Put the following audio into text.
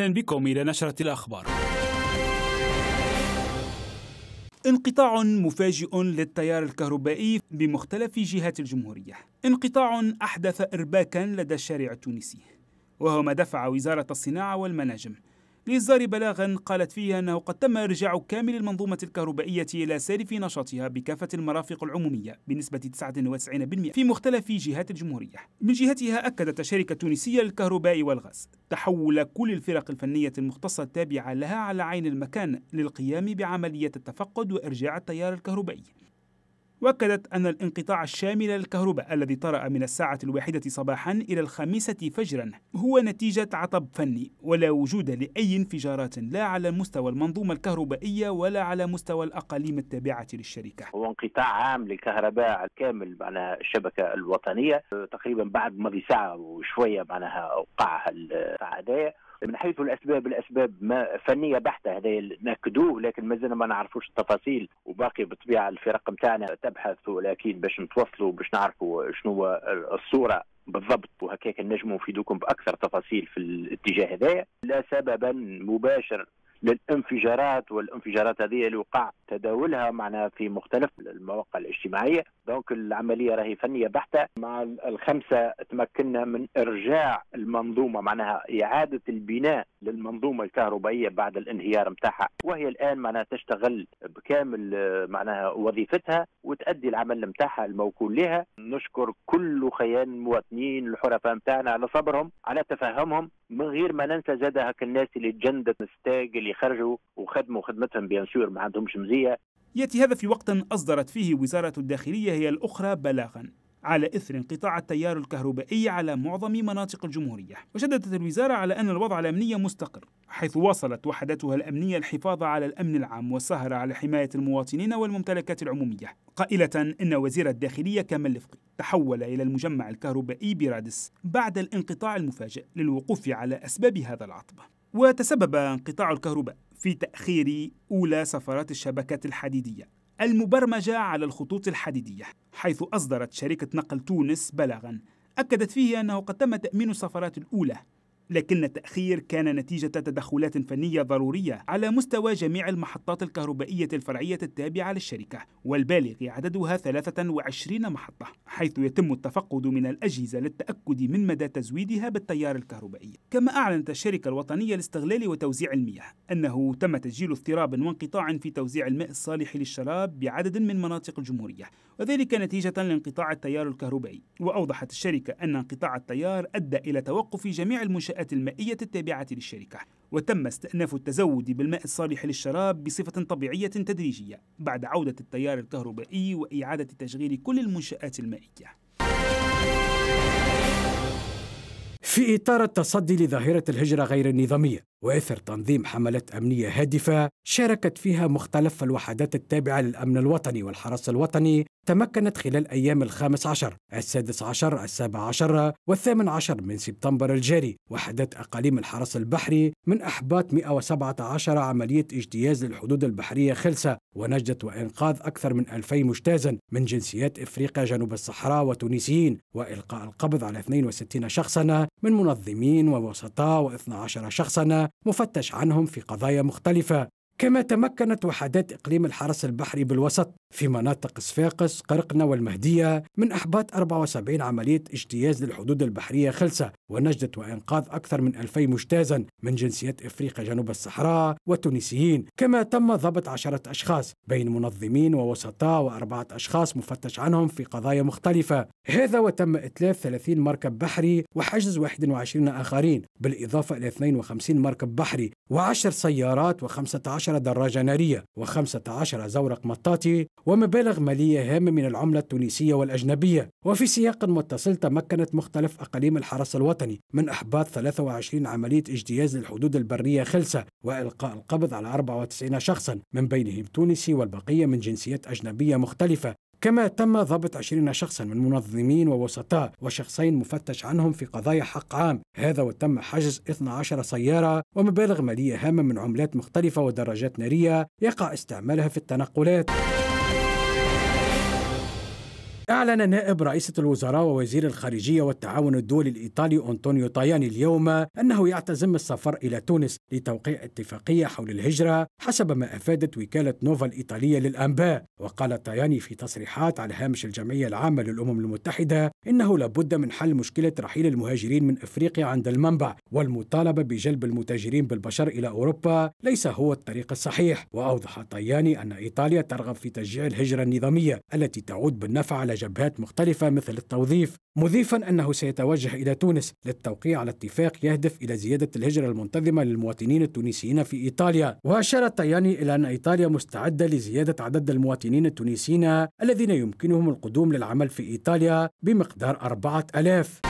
أهلا بكم إلى نشرة الأخبار انقطاع مفاجئ للتيار الكهربائي بمختلف جهات الجمهورية انقطاع أحدث إرباكا لدى الشارع التونسي وهو ما دفع وزارة الصناعة والمناجم لإصدار بلاغا قالت فيه أنه قد تم إرجاع كامل المنظومة الكهربائية إلى سالف نشاطها بكافة المرافق العمومية بنسبة 99% في مختلف جهات الجمهورية من جهتها أكدت الشركة التونسية للكهرباء والغاز تحول كل الفرق الفنية المختصة التابعة لها على عين المكان للقيام بعملية التفقد وإرجاع التيار الكهربائي وأكدت أن الانقطاع الشامل للكهرباء الذي طرأ من الساعة الواحدة صباحا إلى الخامسة فجرا هو نتيجة عطب فني ولا وجود لأي انفجارات لا على مستوى المنظومة الكهربائية ولا على مستوى الأقاليم التابعة للشركة هو انقطاع عام للكهرباء الكامل معناها الشبكة الوطنية تقريبا بعد مضي ساعة وشوية معناها وقع الساعة من حيث الاسباب الاسباب ما فنيه بحته هذا ناكدوه لكن مازلنا ما نعرفوش التفاصيل وباقي بالطبيعه الفرق نتاعنا تبحث ولكن باش نتوصلوا باش نعرفوا شنو الصوره بالضبط وهكاك نجموا نفيدوكم باكثر تفاصيل في الاتجاه هذا لا سببا مباشر للانفجارات والانفجارات هذه اللي وقع تداولها معنا في مختلف المواقع الاجتماعية دونك العملية راهي فنية بحتة مع الخمسة تمكنا من إرجاع المنظومة معناها إعادة البناء للمنظومة الكهربائية بعد الانهيار متاعها وهي الآن معناها تشتغل بكامل معناها وظيفتها وتأدي العمل متاعها الموكول لها نشكر كل خيان المواطنين الحرفاء متاعنا على صبرهم على تفهمهم من غير ما ننسى زاد هك الناس اللي تجندت مستاق اللي خرجوا وخدموا خدمتهم بيان سور ما عندهمش مزيد الداخلية يأتي هذا في وقت أصدرت فيه وزارة الداخلية هي الأخرى بلاغا على إثر انقطاع التيار الكهربائي على معظم مناطق الجمهورية وشددت الوزارة على أن الوضع الأمني مستقر حيث واصلت وحدتها الأمنية الحفاظ على الأمن العام والسهر على حماية المواطنين والممتلكات العمومية قائلة إن وزير الداخلية كمال لفقي تحول إلى المجمع الكهربائي برادس بعد الانقطاع المفاجئ للوقوف على أسباب هذا العطب وتسبب انقطاع الكهرباء في تأخير أولى سفرات الشبكات الحديدية المبرمجة على الخطوط الحديدية حيث أصدرت شركة نقل تونس بلاغا أكدت فيه أنه قد تم تأمين السفرات الأولى لكن التأخير كان نتيجة تدخلات فنية ضرورية على مستوى جميع المحطات الكهربائية الفرعية التابعة للشركة والبالغ عددها 23 محطة حيث يتم التفقد من الأجهزة للتأكد من مدى تزويدها بالتيار الكهربائي كما أعلنت الشركة الوطنية لاستغلال وتوزيع المياه أنه تم تسجيل اضطراب وانقطاع في توزيع الماء الصالح للشراب بعدد من مناطق الجمهورية وذلك نتيجة لانقطاع التيار الكهربائي وأوضحت الشركة أن انقطاع التيار أدى إلى توقف جميع المنشآت الكفاءة المائية التابعة للشركة وتم استئناف التزود بالماء الصالح للشراب بصفة طبيعية تدريجية بعد عودة التيار الكهربائي وإعادة تشغيل كل المنشآت المائية في إطار التصدي لظاهرة الهجرة غير النظامية واثر تنظيم حملات امنيه هادفه شاركت فيها مختلف الوحدات التابعه للامن الوطني والحرس الوطني تمكنت خلال ايام الخامس عشر السادس عشر السابع عشر والثامن عشر من سبتمبر الجاري وحدات اقاليم الحرس البحري من احباط 117 عمليه اجتياز للحدود البحريه خلسه ونجده وانقاذ اكثر من 2000 مجتازا من جنسيات افريقيا جنوب الصحراء وتونسيين والقاء القبض على 62 شخصا من منظمين ووسطاء و12 شخصا مفتش عنهم في قضايا مختلفة كما تمكنت وحدات إقليم الحرس البحري بالوسط في مناطق صفاقس قرقنة والمهدية من إحباط 74 عملية اجتياز للحدود البحرية خلصة ونجدت وإنقاذ أكثر من 2000 مجتازا من جنسيات إفريقيا جنوب الصحراء وتونسيين كما تم ضبط عشرة أشخاص بين منظمين ووسطاء وأربعة أشخاص مفتش عنهم في قضايا مختلفة هذا وتم إتلاف 30 مركب بحري وحجز 21 آخرين بالإضافة إلى 52 مركب بحري و10 سيارات و15 12 دراجة نارية و15 زورق مطاطي ومبالغ مالية هامة من العملة التونسية والأجنبية وفي سياق متصل تمكنت مختلف أقاليم الحرس الوطني من إحباط 23 عملية اجتياز للحدود البرية خلسة وإلقاء القبض على 94 شخصا من بينهم تونسي والبقية من جنسيات أجنبية مختلفة كما تم ضبط 20 شخصا من منظمين ووسطاء وشخصين مفتش عنهم في قضايا حق عام هذا وتم حجز 12 سيارة ومبالغ مالية هامة من عملات مختلفة ودراجات نارية يقع استعمالها في التنقلات أعلن نائب رئيسة الوزراء ووزير الخارجية والتعاون الدولي الإيطالي أنطونيو طاياني اليوم أنه يعتزم السفر إلى تونس لتوقيع اتفاقية حول الهجرة حسب ما أفادت وكالة نوفا الإيطالية للأنباء وقال طاياني في تصريحات على هامش الجمعية العامة للأمم المتحدة إنه لابد من حل مشكلة رحيل المهاجرين من إفريقيا عند المنبع والمطالبة بجلب المتاجرين بالبشر إلى أوروبا ليس هو الطريق الصحيح وأوضح طياني أن إيطاليا ترغب في تشجيع الهجرة النظامية التي تعود بالنفع على جبهات مختلفة مثل التوظيف مضيفا أنه سيتوجه إلى تونس للتوقيع على اتفاق يهدف إلى زيادة الهجرة المنتظمة للمواطنين التونسيين في إيطاليا وأشار تاياني إلى أن إيطاليا مستعدة لزيادة عدد المواطنين التونسيين الذين يمكنهم القدوم للعمل في إيطاليا بمقدار 4000